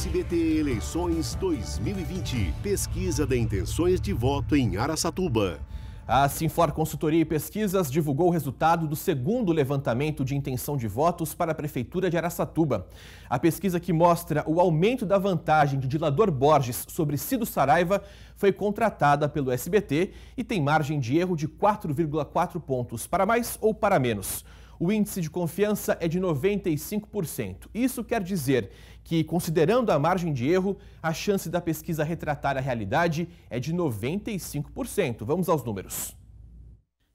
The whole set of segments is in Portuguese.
SBT Eleições 2020. Pesquisa de intenções de voto em Araçatuba. A Sinfor Consultoria e Pesquisas divulgou o resultado do segundo levantamento de intenção de votos para a Prefeitura de Araçatuba. A pesquisa que mostra o aumento da vantagem de Dilador Borges sobre Cido Saraiva foi contratada pelo SBT e tem margem de erro de 4,4 pontos, para mais ou para menos o índice de confiança é de 95%. Isso quer dizer que, considerando a margem de erro, a chance da pesquisa retratar a realidade é de 95%. Vamos aos números.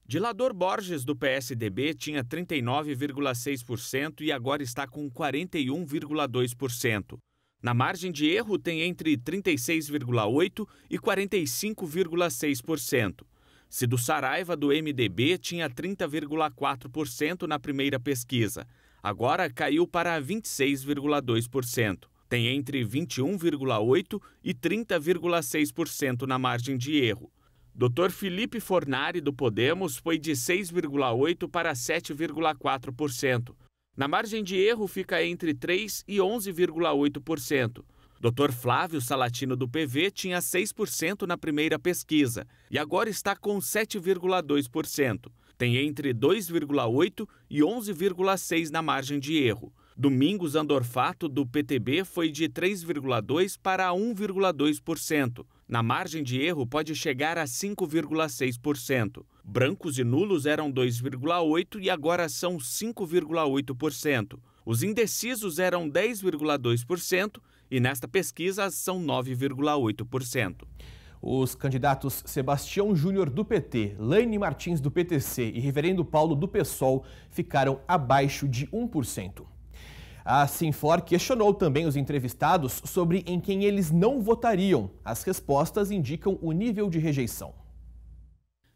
Dilador Borges, do PSDB, tinha 39,6% e agora está com 41,2%. Na margem de erro, tem entre 36,8% e 45,6%. Se do Saraiva do MDB tinha 30,4% na primeira pesquisa, agora caiu para 26,2%. Tem entre 21,8% e 30,6% na margem de erro. Dr. Felipe Fornari, do Podemos, foi de 6,8% para 7,4%. Na margem de erro fica entre 3% e 11,8%. Dr. Flávio Salatino do PV tinha 6% na primeira pesquisa e agora está com 7,2%. Tem entre 2,8 e 11,6 na margem de erro. Domingos Andorfato do PTB foi de 3,2 para 1,2%. Na margem de erro pode chegar a 5,6%. Brancos e nulos eram 2,8 e agora são 5,8%. Os indecisos eram 10,2% e nesta pesquisa são 9,8%. Os candidatos Sebastião Júnior do PT, Laine Martins do PTC e Reverendo Paulo do PSOL ficaram abaixo de 1%. A Sinfor questionou também os entrevistados sobre em quem eles não votariam. As respostas indicam o nível de rejeição.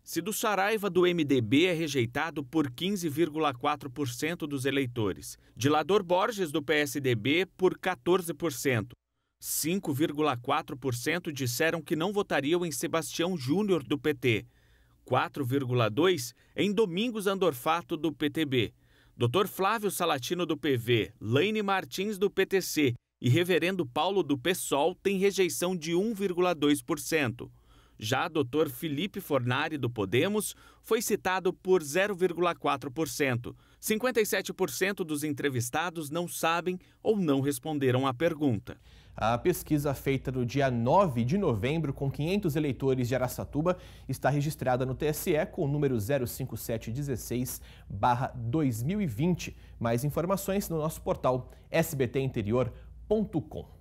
Se do Saraiva do MDB é rejeitado por 15,4% dos eleitores, de Lador Borges do PSDB por 14%. 5,4% disseram que não votariam em Sebastião Júnior do PT. 4,2% em Domingos Andorfato do PTB. Dr. Flávio Salatino do PV, Laine Martins do PTC e Reverendo Paulo do PSOL têm rejeição de 1,2%. Já Dr. Felipe Fornari, do Podemos, foi citado por 0,4%. 57% dos entrevistados não sabem ou não responderam à pergunta. A pesquisa feita no dia 9 de novembro com 500 eleitores de Araçatuba está registrada no TSE com o número 05716/2020. Mais informações no nosso portal sbtinterior.com.